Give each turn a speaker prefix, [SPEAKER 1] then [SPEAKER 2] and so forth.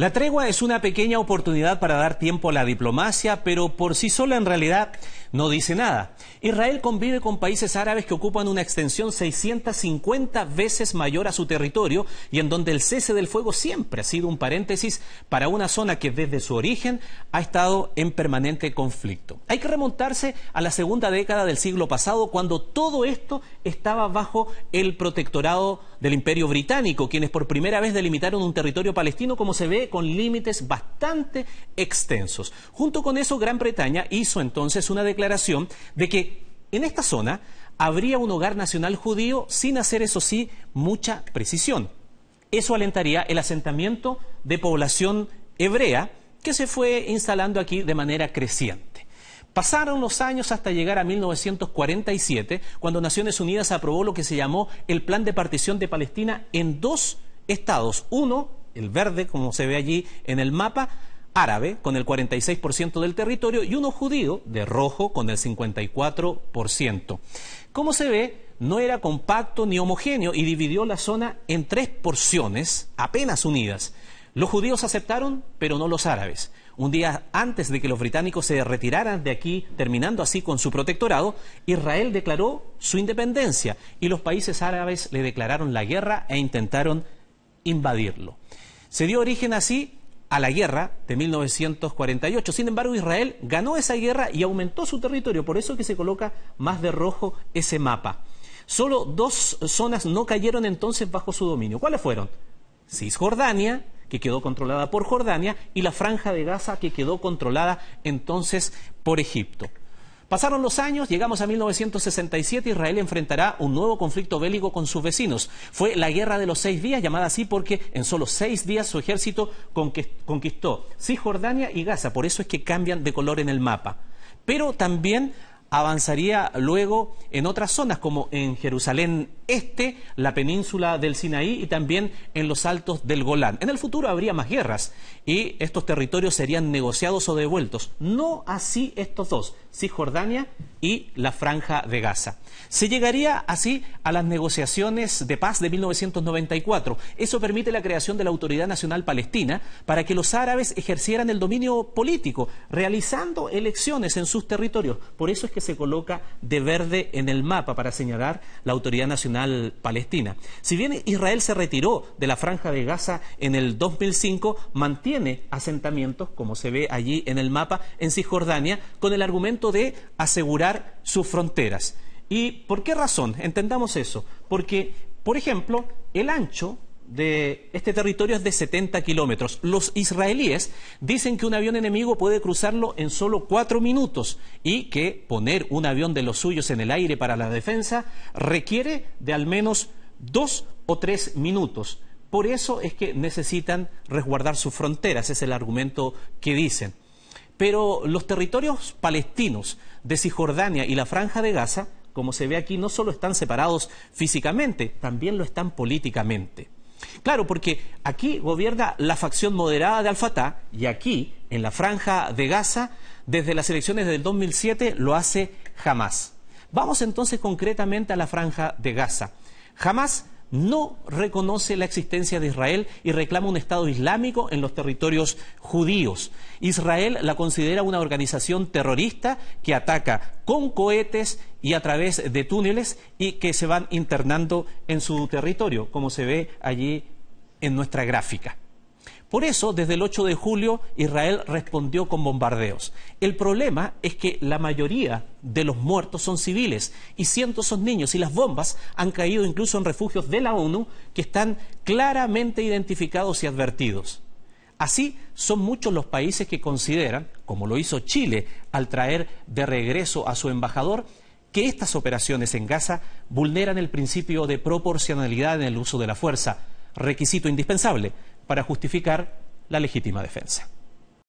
[SPEAKER 1] La tregua es una pequeña oportunidad para dar tiempo a la diplomacia, pero por sí sola en realidad no dice nada. Israel convive con países árabes que ocupan una extensión 650 veces mayor a su territorio y en donde el cese del fuego siempre ha sido un paréntesis para una zona que desde su origen ha estado en permanente conflicto. Hay que remontarse a la segunda década del siglo pasado cuando todo esto estaba bajo el protectorado del Imperio Británico, quienes por primera vez delimitaron un territorio palestino como se ve con límites bastante extensos. Junto con eso, Gran Bretaña hizo entonces una declaración de que en esta zona habría un hogar nacional judío sin hacer, eso sí, mucha precisión. Eso alentaría el asentamiento de población hebrea que se fue instalando aquí de manera creciente. Pasaron los años hasta llegar a 1947, cuando Naciones Unidas aprobó lo que se llamó el Plan de Partición de Palestina en dos estados, uno el verde, como se ve allí en el mapa, árabe con el 46% del territorio y uno judío de rojo con el 54%. Como se ve, no era compacto ni homogéneo y dividió la zona en tres porciones apenas unidas. Los judíos aceptaron, pero no los árabes. Un día antes de que los británicos se retiraran de aquí, terminando así con su protectorado, Israel declaró su independencia y los países árabes le declararon la guerra e intentaron invadirlo. Se dio origen así a la guerra de 1948. Sin embargo, Israel ganó esa guerra y aumentó su territorio, por eso que se coloca más de rojo ese mapa. Solo dos zonas no cayeron entonces bajo su dominio. ¿Cuáles fueron? Cisjordania, que quedó controlada por Jordania, y la franja de Gaza, que quedó controlada entonces por Egipto. Pasaron los años, llegamos a 1967, Israel enfrentará un nuevo conflicto bélico con sus vecinos. Fue la Guerra de los Seis Días, llamada así porque en solo seis días su ejército conquistó Cisjordania y Gaza, por eso es que cambian de color en el mapa. Pero también avanzaría luego en otras zonas como en Jerusalén Este, la península del Sinaí y también en los altos del Golán. En el futuro habría más guerras y estos territorios serían negociados o devueltos. No así estos dos, Cisjordania y la Franja de Gaza. Se llegaría así a las negociaciones de paz de 1994. Eso permite la creación de la Autoridad Nacional Palestina para que los árabes ejercieran el dominio político, realizando elecciones en sus territorios. Por eso es que se coloca de verde en el mapa para señalar la Autoridad Nacional Palestina. Si bien Israel se retiró de la franja de Gaza en el 2005, mantiene asentamientos, como se ve allí en el mapa, en Cisjordania, con el argumento de asegurar sus fronteras. ¿Y por qué razón? Entendamos eso. Porque, por ejemplo, el ancho de este territorio es de 70 kilómetros. Los israelíes dicen que un avión enemigo puede cruzarlo en solo cuatro minutos y que poner un avión de los suyos en el aire para la defensa requiere de al menos dos o tres minutos. Por eso es que necesitan resguardar sus fronteras, es el argumento que dicen. Pero los territorios palestinos de Cisjordania y la Franja de Gaza, como se ve aquí, no solo están separados físicamente, también lo están políticamente. Claro, porque aquí gobierna la facción moderada de Al-Fatah y aquí, en la franja de Gaza, desde las elecciones del 2007 lo hace jamás. Vamos entonces concretamente a la franja de Gaza no reconoce la existencia de Israel y reclama un Estado islámico en los territorios judíos. Israel la considera una organización terrorista que ataca con cohetes y a través de túneles y que se van internando en su territorio, como se ve allí en nuestra gráfica. Por eso, desde el 8 de julio, Israel respondió con bombardeos. El problema es que la mayoría de los muertos son civiles y cientos son niños y las bombas han caído incluso en refugios de la ONU que están claramente identificados y advertidos. Así, son muchos los países que consideran, como lo hizo Chile al traer de regreso a su embajador, que estas operaciones en Gaza vulneran el principio de proporcionalidad en el uso de la fuerza, requisito indispensable para justificar la legítima defensa.